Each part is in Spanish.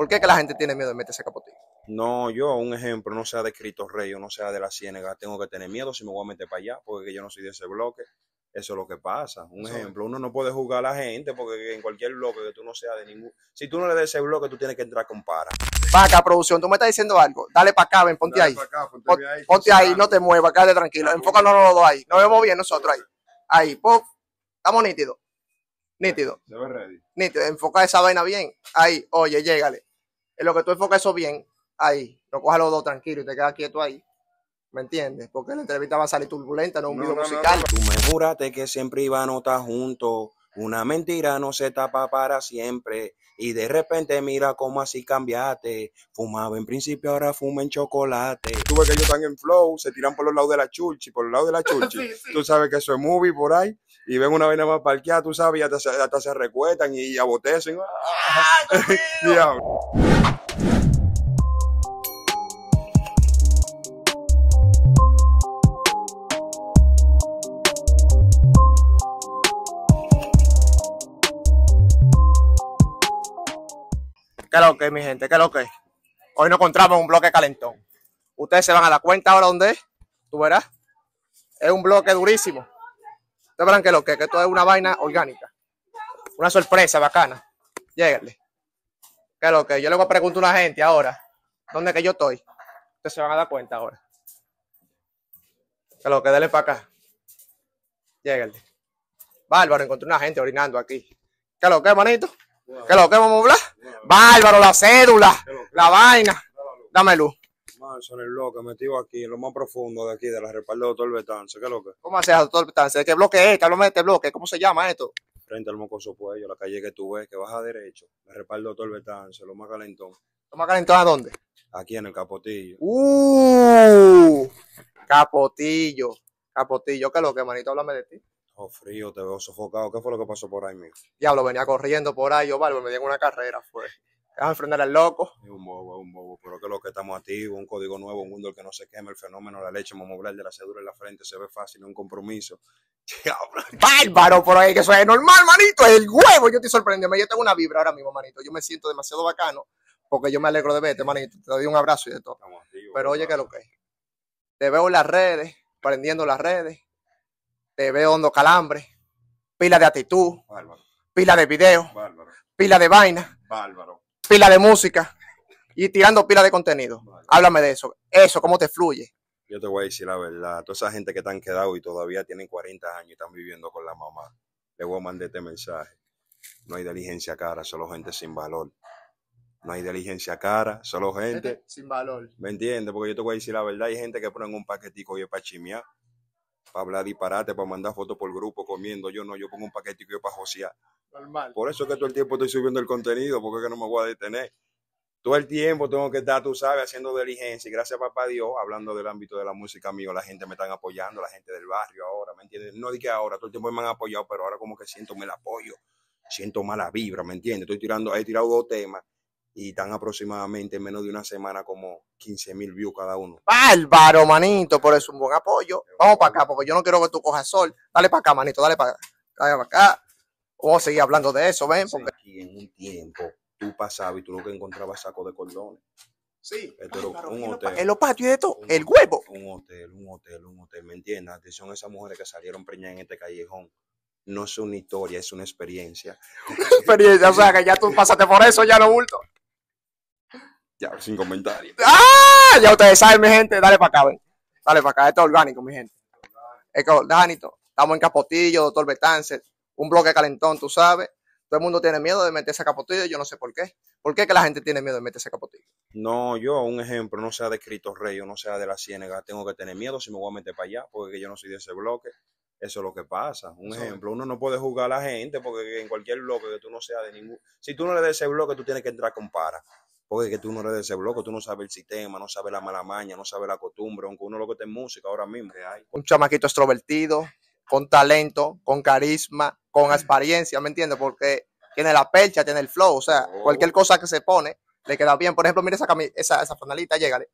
¿Por qué que la gente tiene miedo de meterse capotito. No, yo, un ejemplo, no sea de Cristo Rey o no sea de la Ciénaga, tengo que tener miedo si me voy a meter para allá, porque yo no soy de ese bloque. Eso es lo que pasa. Un ejemplo, uno no puede juzgar a la gente porque en cualquier bloque que tú no seas de ningún. Si tú no le des ese bloque, tú tienes que entrar con para. Acá producción, tú me estás diciendo algo. Dale para acá, ven, ponte ahí. ponte, ahí, no te muevas, quédate tranquilo. Enfócanos los dos ahí. Nos vemos bien nosotros ahí. Ahí, pop. Estamos nítidos. Nítido. Se ve ready. Nítido. Enfoca esa vaina bien. Ahí, oye, llégale en lo que tú enfocas eso bien, ahí, no cojas los dos tranquilo y te quedas quieto ahí. ¿Me entiendes? Porque la entrevista va a salir turbulenta, no un video musical. tú me juraste que siempre iban a notar juntos. Una mentira no se tapa para siempre. Y de repente mira cómo así cambiaste. Fumaba en principio, ahora fuma en chocolate. Tú ves que ellos están en flow, se tiran por los lados de la chulchi, por los lados de la chulchi. Tú sabes que eso es movie por ahí y ven una vaina más parqueada, tú sabes, y hasta, se recuetan y, abotecen. ¡Ah, ah ¿Qué lo que, mi gente? ¿Qué lo que? Hoy nos encontramos un bloque calentón. Ustedes se van a la cuenta ahora dónde es. Tú verás. Es un bloque durísimo. Ustedes verán que lo que, que esto es una vaina orgánica. Una sorpresa bacana. Lléguenle. Que lo que yo le voy a preguntar a una gente ahora. ¿Dónde que yo estoy? Ustedes se van a dar cuenta ahora. Que lo que dale para acá. Lléguenle. Bárbaro, encontré una gente orinando aquí. que lo que, manito? que lo que vamos a hablar? Bárbaro, la cédula, la vaina. Dame luz. Man, en el bloque, metido aquí, en lo más profundo de aquí, de la respaldo del Doctor Betance. ¿Qué es lo que? ¿Cómo haces, Doctor Betance? ¿Qué bloque es? este bloque? ¿Cómo se llama esto? Frente al Mocoso cuello, la calle que tú ves, que baja a derecho, la respaldo Doctor Betance, lo más calentón. ¿Lo más calentón a dónde? Aquí en el Capotillo. ¡Uh! Capotillo. Capotillo, ¿qué es lo que, manito? Háblame de ti. Oh, frío, te veo sofocado. ¿Qué fue lo que pasó por ahí, Ya Diablo, venía corriendo por ahí, yo, vale, me dieron una carrera, fue. Vamos a enfrentar al loco. Es un bobo, un bobo. Pero que lo que estamos activos, un código nuevo, un mundo que no se quema, el fenómeno, la leche hablar de la cedura en la frente, se ve fácil, un compromiso. Bárbaro, por ahí que eso es normal, manito, es el huevo. Yo estoy sorprendido. Yo tengo una vibra ahora mismo, manito. Yo me siento demasiado bacano porque yo me alegro de verte, manito. Te doy un abrazo y de todo. Pero oye, que lo que es. Te veo en las redes, prendiendo las redes. Te veo hondo calambre. Pila de actitud. Bárbaro. Pila de video. Bárbaro. Pila de vaina. Bárbaro pila de música y tirando pila de contenido. Háblame de eso. Eso, ¿cómo te fluye? Yo te voy a decir la verdad. Toda esa gente que te han quedado y todavía tienen 40 años y están viviendo con la mamá, le voy a mandar este mensaje. No hay diligencia cara, solo gente sin valor. No hay diligencia cara, solo gente. Sin valor. ¿Me entiendes? Porque yo te voy a decir la verdad. Hay gente que ponen un paquetico y es para para hablar disparate, para mandar fotos por grupo comiendo. Yo no, yo pongo un yo para josear. Por eso es que todo el tiempo estoy subiendo el contenido, porque es que no me voy a detener. Todo el tiempo tengo que estar, tú sabes, haciendo diligencia. Y gracias a papá Dios, hablando del ámbito de la música mío, la gente me está apoyando, la gente del barrio ahora, ¿me entiendes? No que ahora, todo el tiempo me han apoyado, pero ahora como que siento el apoyo, siento mala vibra, ¿me entiendes? Estoy tirando, he tirado dos temas y tan aproximadamente en menos de una semana como 15 mil views cada uno. Bárbaro, manito, por eso un buen apoyo. Vamos para acá, porque yo no quiero que tú cojas sol. Dale para acá, manito, dale para acá. Dale acá. Vamos a seguir hablando de eso, ven. Porque... Aquí en un tiempo tú pasabas y tú lo que encontrabas saco de cordones. Sí, En los patios de todo, el huevo. Un hotel, un hotel, un hotel, ¿me entiendes? Atención esas mujeres que salieron preñadas en este callejón no es una historia, es una experiencia. experiencia, o sea que ya tú pasaste por eso, ya lo bulto. Ya, sin comentarios. ¡Ah! Ya ustedes saben, mi gente. Dale para acá, ven. Dale para acá. Esto es orgánico, mi gente. Esto es orgánico. Estamos en Capotillo, doctor Betances. Un bloque calentón, tú sabes. Todo el mundo tiene miedo de meterse a Capotillo. Yo no sé por qué. ¿Por qué que la gente tiene miedo de meterse a Capotillo? No, yo, un ejemplo, no sea de Cristo Rey o no sea de la Ciénaga. Tengo que tener miedo si me voy a meter para allá porque yo no soy de ese bloque. Eso es lo que pasa. Un ejemplo, uno no puede juzgar a la gente porque en cualquier bloque que tú no seas de ningún... Si tú no le des ese bloque, tú tienes que entrar con para. Porque que tú no eres de ese bloco, tú no sabes el sistema, no sabes la mala maña, no sabes la costumbre, aunque uno lo que está en música ahora mismo. Que hay. Un chamaquito extrovertido, con talento, con carisma, con experiencia, mm. ¿me entiendes? Porque tiene la percha, tiene el flow, o sea, oh. cualquier cosa que se pone le queda bien. Por ejemplo, mira esa, esa, esa llégale.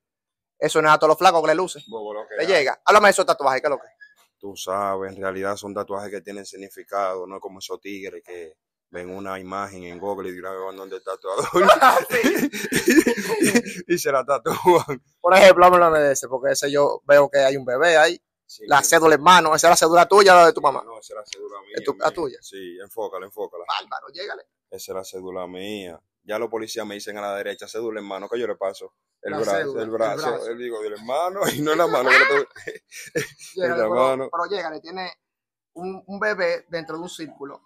Eso no es a todos los flacos que le luce. le llega. Háblame de esos tatuajes, ¿qué es lo que Tú sabes, en realidad son tatuajes que tienen significado, no es como esos tigres que ven una imagen en Google y dirán dónde está tu adorno? Ah, y, se la tatúan. Por ejemplo, me de ese, porque ese yo veo que hay un bebé ahí. la cédula en mano, esa es la cédula tuya o la de tu mamá. No, esa es la cédula mía. ¿Es la tuya? Sí, enfócala, enfócala. Bárbaro, llégale. Esa es la cédula mía. Ya los policías me dicen a la derecha, cédula en mano, que yo le paso. El brazo, el brazo, el digo, del hermano, y no la mano. pero, mano. tiene un bebé dentro de un círculo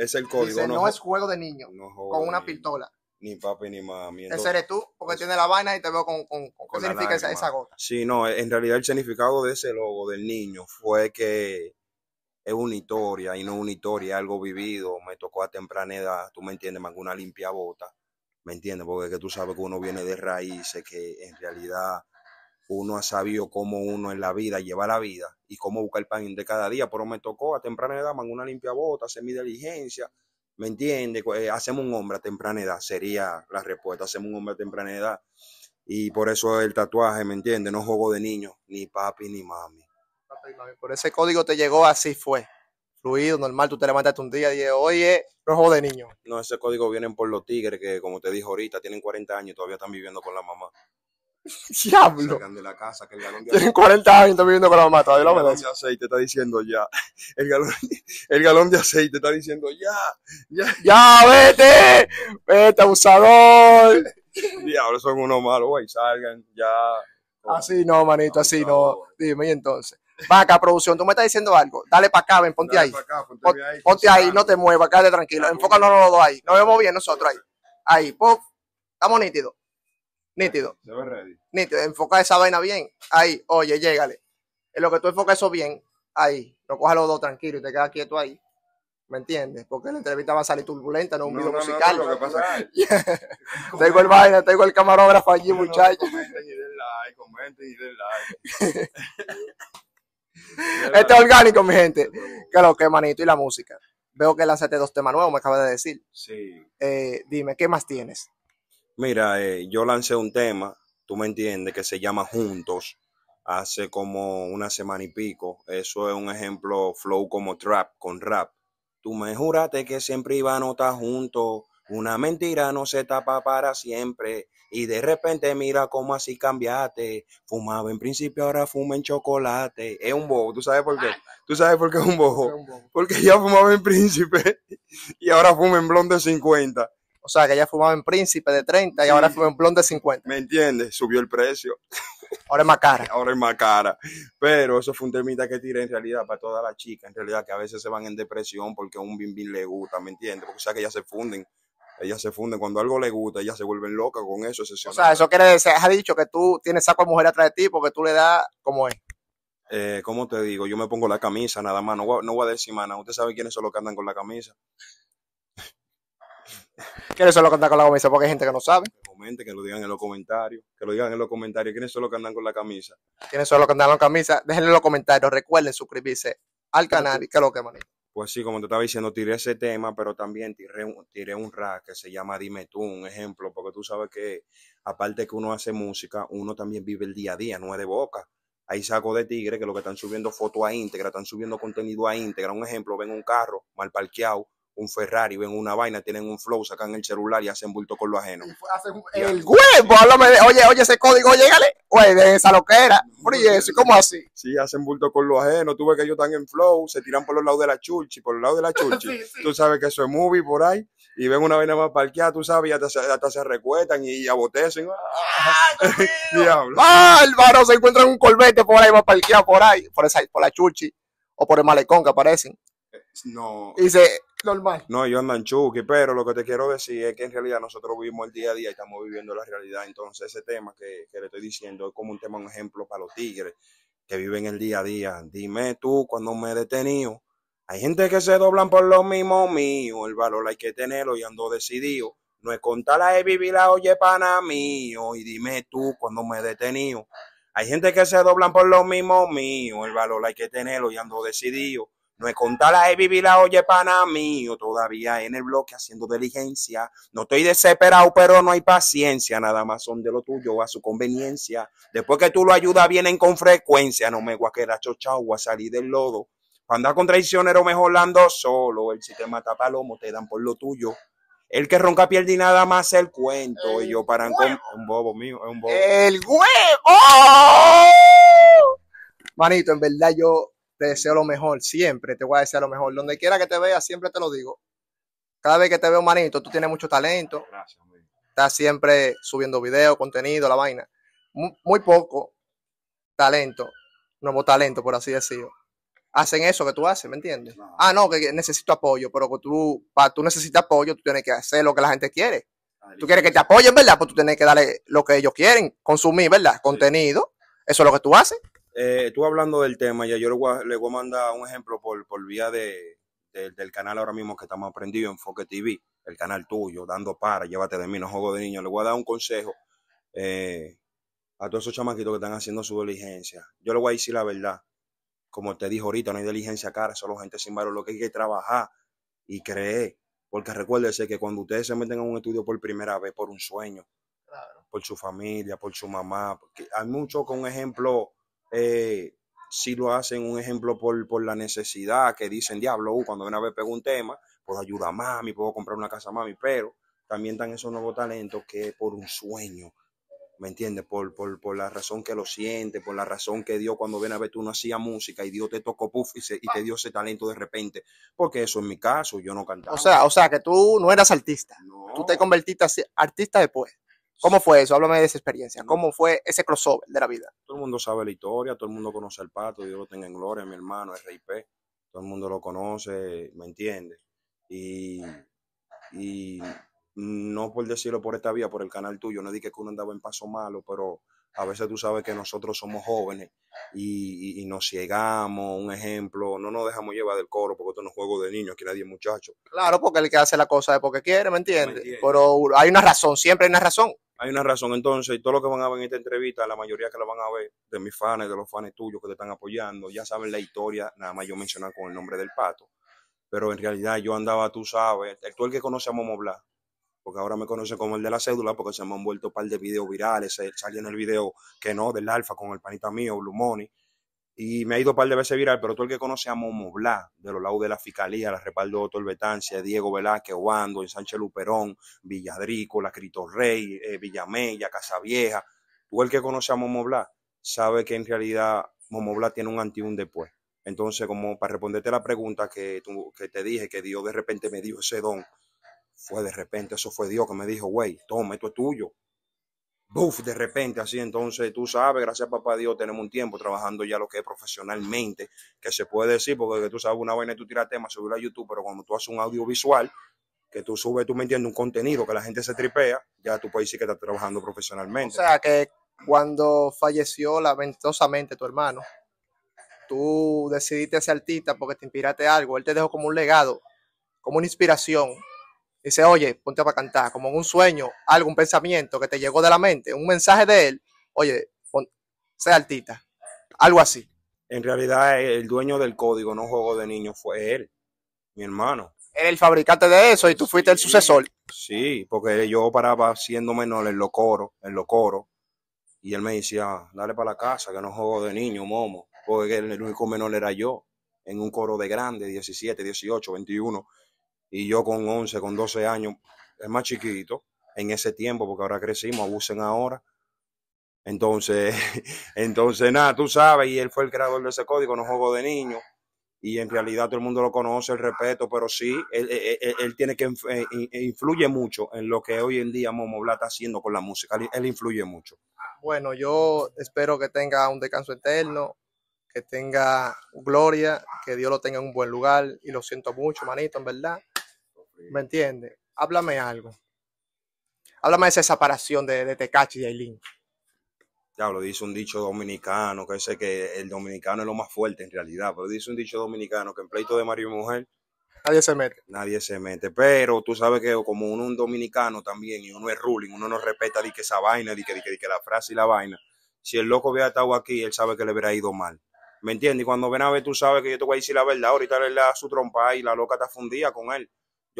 es el código. no, es juego de niño. con una pistola. Ni papi ni mami. ese eres tú, porque tienes la vaina y te veo con. ¿Qué significa esa, gota? Sí, no, en realidad el significado de ese logo del niño fue que es unitoria historia y no unitoria, historia, algo vivido. Me tocó a temprana edad, tú me entiendes, más una limpia bota. ¿Me entiendes? Porque que tú sabes que uno viene de raíces, que en realidad uno ha sabido cómo uno en la vida lleva la vida y cómo buscar el pan de cada día. Pero me tocó a temprana edad, man, una limpia bota, hacer mi diligencia, ¿me entiende? Eh, hacemos un hombre a temprana edad, sería la respuesta, hacemos un hombre a temprana edad. Y por eso el tatuaje, ¿me entiende? No juego de niño, ni papi ni mami. Por ese código te llegó, así fue. Fluido, normal, tú te levantaste un día y dices, oye, no juego de niño. No, ese código vienen por los tigres que, como te dijo ahorita, tienen 40 años y todavía están viviendo con la mamá. Diablo. el de Tienen 40 años viviendo con la mamá, El galón de aceite está diciendo ya. El galón, de aceite está diciendo ya. Ya. vete! ¡Vete, abusador! Diablo, son unos malos, Salgan ya. Así no, manito, así no. Dime, y entonces. Va acá, producción, tú me estás diciendo algo. Dale para acá, ven, ponte ahí. ponte ahí, no te muevas, quédate tranquilo. a los dos ahí. Nos vemos bien nosotros ahí. Ahí, pop. Estamos nítidos. Nítido. Se ve ready. Nítido. Enfoca esa vaina bien. Ahí, oye, llégale. En lo que tú enfocas eso bien, ahí. No coja los dos tranquilo y te quedas quieto ahí. ¿Me entiendes? Porque la entrevista va a salir turbulenta, no un video musical. No, lo tengo el vaina, tengo el camarógrafo allí, muchachos. comenten y den like, comenten y den like. este orgánico, mi gente. Claro, lo que, manito, y la música. Veo que lanzaste dos temas nuevos, me acabas de decir. Sí. Eh, dime, ¿qué más tienes? Mira, eh, yo lancé un tema, tú me entiendes, que se llama Juntos, hace como una semana y pico. Eso es un ejemplo flow como trap con rap. Tú me juraste que siempre iba a notar juntos. Una mentira no se tapa para siempre. Y de repente mira cómo así cambiaste. Fumaba en principio, ahora fuma en chocolate. Es un bobo, ¿tú sabes por qué? ¿Tú sabes por qué es un bobo? Porque ya fumaba en príncipe y ahora fuma en blonde 50. O sea, que ella fumaba en Príncipe de 30 y ahora fuma en Blond de 50. ¿Me entiendes? Subió el precio. Ahora es más cara. Ahora es más cara. Pero eso fue un termita que tiré en realidad para todas las chicas, en realidad, que a veces se van en depresión porque a un bim le gusta, ¿me entiendes? Porque o sea que ellas se funden. Ellas se funden. Cuando algo le gusta, ellas se vuelven locas con eso. O sea, eso quiere decir, has dicho que tú tienes saco de mujer atrás de ti porque tú le das como es. Eh, ¿Cómo te digo? Yo me pongo la camisa, nada más. No voy, a decir más Usted sabe quiénes son los que andan con la camisa los solo andan con la camisa porque hay gente que no sabe. Que comenten, que lo digan en los comentarios. Que lo digan en los comentarios. ¿Quiénes son los que andan con la camisa? ¿Quiénes son los que andan con la camisa? Déjenlo en los comentarios. Recuerden suscribirse al canal. Y que lo que, Pues sí, como te estaba diciendo, tiré ese tema, pero también tiré un, tiré rap que se llama Dime tú, un ejemplo, porque tú sabes que aparte que uno hace música, uno también vive el día a día, no es de boca. Hay saco de tigre que lo que están subiendo fotos a íntegra, están subiendo contenido a íntegra. Un ejemplo, ven un carro mal parqueado, un Ferrari, ven una vaina, tienen un flow, sacan el celular y hacen bulto con lo ajeno. el huevo, háblame de, oye, oye, ese código, gale, oye, de esa loquera, oye, eso, ¿cómo así? Sí, hacen bulto con lo ajeno, tú ves que ellos están en flow, se tiran por los lados de la chulchi, por los lados de la chulchi, tú sabes que eso es movie por ahí, y ven una vaina más parqueada, tú sabes, y hasta, se recuetan y abotecen. Ah, Diablo. Bárbaro, se encuentran un colbete por ahí, más parqueado por ahí, por, esa, por la chulchi, o por el malecón que aparecen. Eh, no. Y se, normal. No, ando en chuki, pero lo que te quiero decir es que en realidad nosotros vivimos el día a día y estamos viviendo la realidad. Entonces, ese tema que, le estoy diciendo es como un tema, un ejemplo para los tigres que viven el día a día. Dime tú, cuando me he detenido, hay gente que se doblan por lo mismo mío. El valor hay que tenerlo y ando decidido. No es contarla de vivir la oye pana mío. Y dime tú, cuando me he detenido, hay gente que se doblan por lo mismo mío. El valor hay que tenerlo y ando decidido. No es contado la vivir la oye pana mío, todavía en el bloque haciendo diligencia. No estoy desesperado, pero no hay paciencia, nada más son de lo tuyo a su conveniencia. Después que tú lo ayudas, vienen con frecuencia. No me voy a a salir del lodo. Cuando anda con traicionero, mejor ando solo. El si te mata palomo, te dan por lo tuyo. El que ronca pierde y nada más el cuento. y yo paran con un bobo mío, es un bobo. ¡El huevo! Manito, en verdad yo te deseo lo mejor, siempre te voy a desear lo mejor. Donde quiera que te vea, siempre te lo digo. Cada vez que te veo, manito, tú tienes mucho talento. Gracias, Estás siempre subiendo videos, contenido, la vaina. Muy, poco talento, nuevo talento, por así decirlo. Hacen eso que tú haces, ¿me entiendes? Ah, no, que necesito apoyo, pero que tú, para tú necesitas apoyo, tú tienes que hacer lo que la gente quiere. Tú quieres que te apoyen, ¿verdad? Pues tú tienes que darle lo que ellos quieren, consumir, ¿verdad? Contenido. Eso es lo que tú haces eh, tú hablando del tema, ya yo le voy a, mandar un ejemplo por, por vía de, del canal ahora mismo que estamos aprendiendo Enfoque TV, el canal tuyo, dando para, llévate de mí, no juego de niño. Le voy a dar un consejo eh, a todos esos chamaquitos que están haciendo su diligencia. Yo le voy a decir la verdad. Como te dijo ahorita, no hay diligencia cara, solo gente sin valor. Lo que hay que trabajar y creer. Porque recuérdese que cuando ustedes se meten a un estudio por primera vez, por un sueño, por su familia, por su mamá, hay mucho con ejemplo eh, si lo hacen, un ejemplo, por, la necesidad, que dicen, diablo, uh, cuando ven a ver pego un tema, puedo ayudar a mami, puedo comprar una casa a mami, pero también están esos nuevos talentos que por un sueño, ¿me entiendes? Por, por, la razón que lo siente, por la razón que dio cuando ven a ver tú no hacías música y Dios te tocó puff y, te dio ese talento de repente, porque eso en mi caso, yo no cantaba. O sea, o sea que tú no eras artista, tú te convertiste así, artista después. Pues ¿Cómo fue eso? Háblame de esa experiencia. ¿Cómo fue ese crossover de la vida? Todo el mundo sabe la historia, todo el mundo conoce el pato, Dios lo tenga en gloria, mi hermano, RIP. Todo el mundo lo conoce, me entiendes? Y, no por decirlo por esta vía, por el canal tuyo, no dije que uno andaba en paso malo, pero a veces tú sabes que nosotros somos jóvenes y, nos ciegamos, un ejemplo, no nos dejamos llevar del coro porque esto no es juego de niños, aquí nadie es muchacho. Claro, porque el que hace la cosa es porque quiere, ¿me ¿Me entiendes? Pero hay una razón, siempre hay una razón hay una razón. Entonces, y todo lo que van a ver en esta entrevista, la mayoría que la van a ver de mis fans, de los fans tuyos que te están apoyando, ya saben la historia, nada más yo mencionar con el nombre del pato. Pero en realidad yo andaba, tú sabes, tú el que conoce a Momo porque ahora me conoce como el de la cédula, porque se me han vuelto un par de videos virales, sale en el video que no, del Alfa con el panita mío, Blumoni, y me ha ido un par de veces viral, pero todo el que conoce a Momo Blas, de los lados de la Fiscalía, la respaldo Otto Betancia, Diego Velázquez, Wando, Sánchez Luperón, Villadrico, la Critorrey, Rey, Casa eh, Vieja, Casavieja, todo el que conoce a Momo sabe que en realidad Momo tiene un antes después. Entonces, como para responderte la pregunta que, que te dije, que Dios de repente me dio ese don, fue de repente, eso fue Dios que me dijo, güey, toma, esto es tuyo, Buf, de repente, así entonces tú sabes, gracias papá Dios, tenemos un tiempo trabajando ya lo que es profesionalmente, que se puede decir, porque tú sabes una vaina tú tiras temas, sobre a YouTube, pero cuando tú haces un audiovisual, que tú subes, tú me entiendes, un contenido que la gente se tripea, ya tú puedes decir que estás trabajando profesionalmente. O sea, que cuando falleció lamentosamente tu hermano, tú decidiste ser artista porque te inspiraste algo, él te dejó como un legado, como una inspiración, dice, oye, ponte para cantar, como un sueño, algo, un pensamiento que te llegó de la mente, un mensaje de él, oye, sea altita, algo así. En realidad, eh, el dueño del código, no juego de niño fue él, mi hermano. Era el fabricante de eso y tú fuiste el sucesor. Sí, porque yo paraba siendo menor en los coros, en los coros, y él me decía, dale para la casa, que no juego de niño, momo, porque el único menor era yo, en un coro de grande, 17, 18, 21 y yo con 11, con 12 años, es más chiquito en ese tiempo, porque ahora crecimos, abusen ahora. Entonces, entonces nada, tú sabes, y él fue el creador de ese código, no juego de niño, y en realidad todo el mundo lo conoce, el respeto, pero sí, él, él, tiene que eh, eh, influye mucho en lo que hoy en día Momo Bla está haciendo con la música, él, influye mucho. Bueno, yo espero que tenga un descanso eterno, que tenga gloria, que Dios lo tenga en un buen lugar, y lo siento mucho, manito, en verdad ¿Me entiendes? Háblame algo. Háblame de esa separación de, de Tecachi y Aileen. Ya lo dice un dicho dominicano, que sé que el dominicano es lo más fuerte en realidad, pero dice un dicho dominicano que en pleito de marido y mujer. Nadie se mete. Nadie se mete. Pero tú sabes que como uno un dominicano también y uno es ruling, uno no respeta de que esa vaina, que, la frase y la vaina. Si el loco hubiera estado aquí, él sabe que le hubiera ido mal. ¿Me entiendes? Y cuando ven a ver, tú sabes que yo te voy a decir la verdad. Ahorita le da su trompa y la loca está fundida con él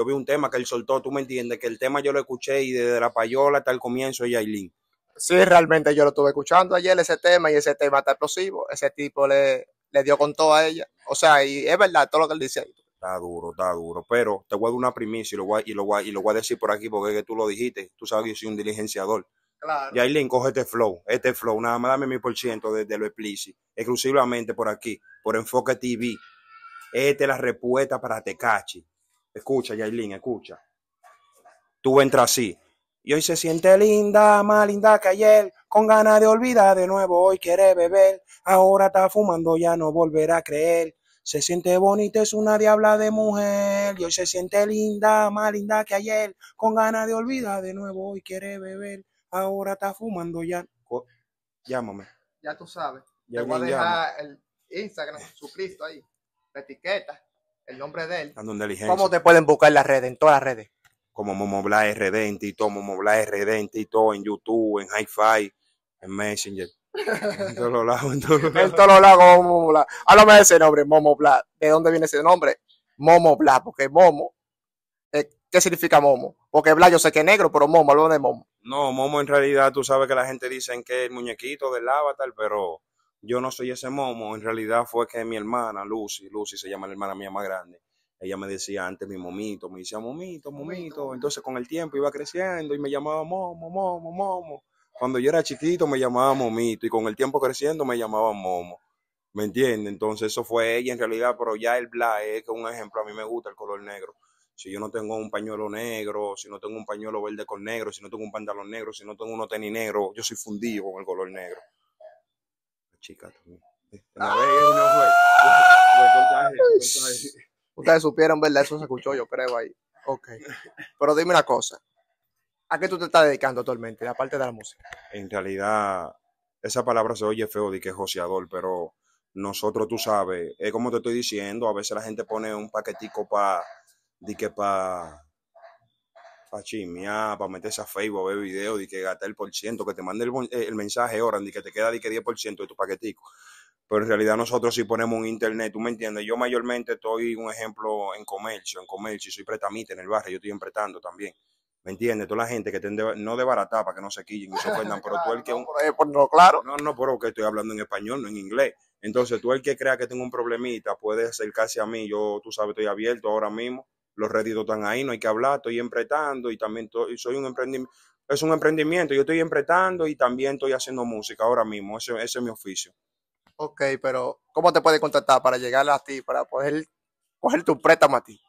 yo vi un tema que él soltó, tú me entiendes, que el tema yo lo escuché y desde la payola hasta el comienzo de Yailin. Sí, realmente yo lo estuve escuchando ayer ese tema y ese tema está explosivo. Ese tipo le, le dio con todo a ella. O sea, y es verdad todo lo que él dice ahí. Está duro, está duro. Pero te voy a dar una primicia y lo voy a, y lo voy y lo decir por aquí porque que tú lo dijiste. Tú sabes que soy un diligenciador. Claro. Yailin, coge este flow, este flow, nada más dame mi por ciento de, lo explícito, exclusivamente por aquí, por Enfoque TV. Esta es la respuesta para Tecachi. Escucha, Yailin, escucha. Tú entras así. Y hoy se siente linda, más linda que ayer, con ganas de olvidar de nuevo, hoy quiere beber, ahora está fumando, ya no volverá a creer. Se siente bonita, es una diabla de mujer, y hoy se siente linda, más linda que ayer, con ganas de olvidar de nuevo, hoy quiere beber, ahora está fumando, ya... llámame. Ya tú sabes. Te voy a dejar el Instagram, su ahí, la etiqueta el nombre de él. ¿Cómo te pueden buscar en las redes, en todas las redes? Como Momobla RD en Tito, Momobla RD en Tito, en YouTube, en Hi-Fi, en Messenger. en todos los lados, en todos los lados. en todos los lados, Momobla. Háblame ah, de ese nombre, Momobla. ¿De dónde viene ese nombre? Momo Momobla, porque Momo. Eh, ¿Qué significa Momo? Porque Bla yo sé que es negro, pero Momo, hablo de Momo. No, Momo en realidad tú sabes que la gente dice que es el muñequito del avatar, pero yo no soy ese momo, en realidad fue que mi hermana, Lucy, Lucy se llama la hermana mía más grande, ella me decía antes mi momito, me decía momito, momito, entonces con el tiempo iba creciendo y me llamaba momo, momo, momo. Cuando yo era chiquito me llamaba momito y con el tiempo creciendo me llamaba momo. ¿Me entiende? Entonces eso fue ella en realidad, pero ya el bla, es que un ejemplo, a mí me gusta el color negro. Si yo no tengo un pañuelo negro, si no tengo un pañuelo verde con negro, si no tengo un pantalón negro, si no tengo un tenis negro, yo soy fundido con el color negro chica Ustedes supieron, ¿verdad? Eso se escuchó, yo creo ahí. Ok. Pero dime una cosa. ¿A qué tú te estás dedicando actualmente, la parte de la música? En realidad, esa palabra se oye feo de que es joseador, pero nosotros, tú sabes, es como te estoy diciendo, a veces la gente pone un paquetico para, di que para para chismear, para meterse a Facebook, a ver videos, y que gastar el por ciento, que te mande el, eh, mensaje ahora, y que te queda de que 10% de tu paquetico. Pero en realidad nosotros si ponemos un internet, tú me entiendes, yo mayormente estoy, un ejemplo, en comercio, en comercio, y soy pretamita en el barrio, yo estoy empretando también. ¿Me entiendes? Toda la gente que estén no de barata para que no se quillen y se ofendan, pero tú el que... no, no, claro. No, no, pero que estoy hablando en español, no en inglés. Entonces tú el que crea que tengo un problemita puede acercarse a mí, yo, tú sabes, estoy abierto ahora mismo los réditos están ahí, no hay que hablar, estoy empretando y también soy un emprendimiento, es un emprendimiento, yo estoy empretando y también estoy haciendo música ahora mismo, ese, es mi oficio. Ok, pero ¿cómo te puede contactar para llegar a ti, para poder coger tu préstamo a ti?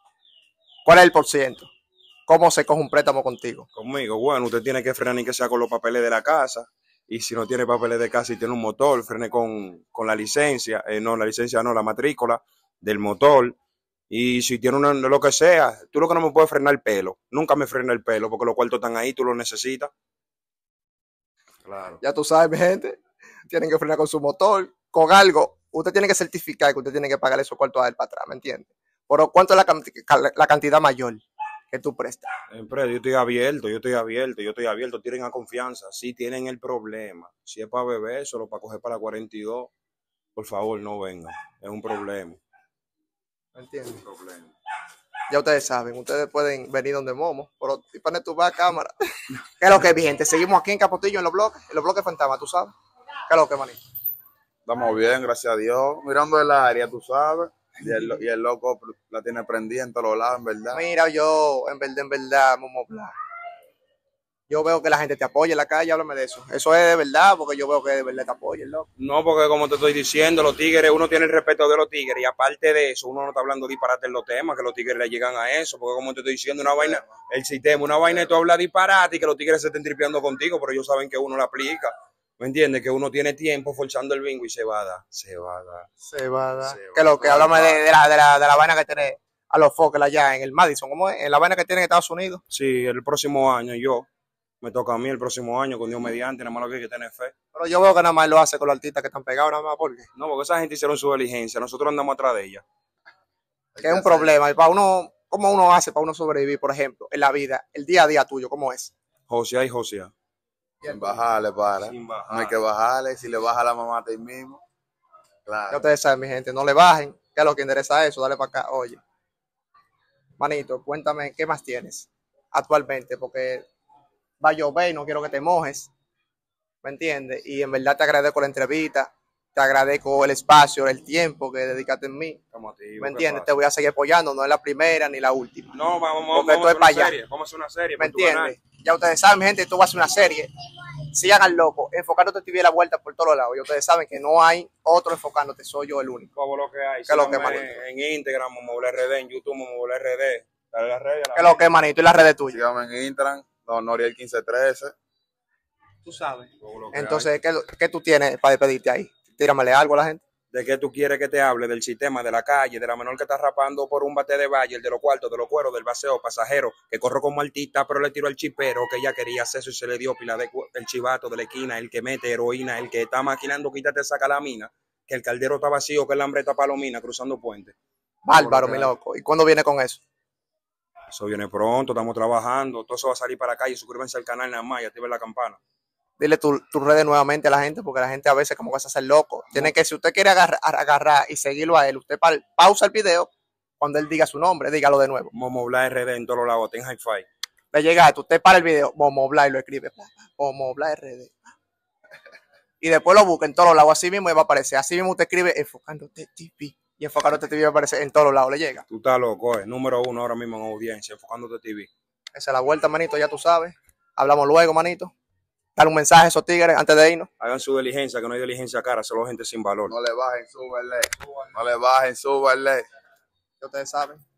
¿Cuál es el por ¿Cómo se coge un préstamo contigo? Conmigo, bueno, usted tiene que frenar y que sea con los papeles de la casa. Y si no tiene papeles de casa y tiene un motor, frene con, con la licencia, eh, no, la licencia no, la matrícula del motor. Y si tiene una, lo que sea, tú lo que no me puedes frenar el pelo. Nunca me frena el pelo porque los cuartos están ahí, tú los necesitas. Claro. Ya tú sabes, mi gente. Tienen que frenar con su motor, con algo. Usted tiene que certificar que usted tiene que pagar esos cuartos a él para atrás, ¿me entiendes? Pero ¿cuánto es la, cantidad mayor? que tú prestas. Siempre, yo estoy abierto, yo estoy abierto, yo estoy abierto. Tienen la confianza. Si tienen el problema, si es para beber, solo para coger para 42, por favor, no venga, Es un problema. Ya ustedes saben, ustedes pueden venir donde momo, pero y tu va cámara. Que es lo que, gente? Seguimos aquí en Capotillo, en los bloques, en los bloques fantasma, tú sabes. ¿Qué es lo que, manito? Estamos bien, gracias a Dios. Mirando el área, tú sabes. Y el, loco la tiene prendida en todos lados, en verdad. Mira, yo, en verdad, en verdad, momo bla yo veo que la gente te apoya en la calle, háblame de eso. Eso es de verdad, porque yo veo que de verdad te apoyan, No, porque como te estoy diciendo, los tigres, uno tiene el respeto de los tigres, y aparte de eso, uno no está hablando disparate en los temas, que los tigres le llegan a eso, porque como te estoy diciendo, una vaina, el sistema, una vaina, tú hablas disparate y que los tigres se estén tripeando contigo, pero ellos saben que uno la aplica. ¿Me entiendes? Que uno tiene tiempo forzando el bingo y se va a dar. Se va a dar. Se va a dar. Que lo que háblame de, la, de, la, vaina que tiene a los Fockel allá en el Madison, ¿cómo es? En la vaina que tiene en Estados Unidos. Sí, el próximo año yo me toca a mí el próximo año con Dios mediante, nada más lo que hay que tener fe. Pero yo veo que nada más lo hace con los artistas que están pegados, nada más porque. No, porque esa gente hicieron su diligencia, nosotros andamos atrás de ella. Que es un problema, y para uno, ¿cómo uno hace para uno sobrevivir, por ejemplo, en la vida, el día a día tuyo, cómo es? José y José. Sin bajarle, para. No hay que bajarle, si le baja la mamá a ti mismo. Claro. Ya ustedes saben, mi gente, no le bajen, que a lo que interesa eso, dale para acá, oye. Manito, cuéntame, ¿qué más tienes actualmente? Porque va a llover y no quiero que te mojes. ¿Me entiendes? Y en verdad te agradezco la entrevista, te agradezco el espacio, el tiempo que dedicaste en mí. ¿Me entiendes? Te voy a seguir apoyando, no es la primera ni la última. No, vamos, a hacer una serie, vamos a hacer una serie. ¿Me entiendes? Ya ustedes saben, gente, esto va a ser una serie. Sigan al loco, enfocándote TV la vuelta por todos lados. Y ustedes saben que no hay otro enfocándote, soy yo el único. Como lo que hay. en, Instagram, RD, en YouTube, RD. Dale es redes. que lo que, manito, y las redes tuyas. en Instagram, no, Noriel 1513. Tú sabes. Entonces, ¿qué, tú tienes para despedirte ahí? Tíramele algo a la gente. ¿De qué tú quieres que te hable? Del sistema, de la calle, de la menor que está rapando por un bate de valle, el de los cuartos, de los cueros, del baseo, pasajero, que corro como artista, pero le tiró al chipero, que ella quería acceso y se le dio pila de, el chivato de la esquina, el que mete heroína, el que está maquinando, quítate, saca la mina, que el caldero está vacío, que el hambre está palomina, cruzando puentes. Bárbaro, mi loco. ¿Y cuándo viene con eso? Eso viene pronto, estamos trabajando, todo eso va a salir para acá y suscríbanse al canal nada más y activen la campana. Dile tus tu redes nuevamente a la gente, porque la gente a veces como que a hace loco. Tiene que, si usted quiere agarrar, y seguirlo a él, usted pausa el video cuando él diga su nombre, dígalo de nuevo. Momobla RD en todos lados, ten hi-fi. Le llega a usted para el video, Momobla y lo escribe. Momobla RD. Y después lo busca en todos lados, así mismo y va a aparecer. Así mismo usted escribe enfocándote TV y Enfocándote TV aparece en todos los lados, le llega. Tú estás loco, es eh. número uno ahora mismo en audiencia, Enfocándote TV. Esa es la vuelta, manito, ya tú sabes. Hablamos luego, manito. Dale un mensaje a esos tigres antes de irnos. Hagan su diligencia, que no hay diligencia cara, solo gente sin valor. No le bajen, súbele. No le bajen, súbele. Ya ustedes saben.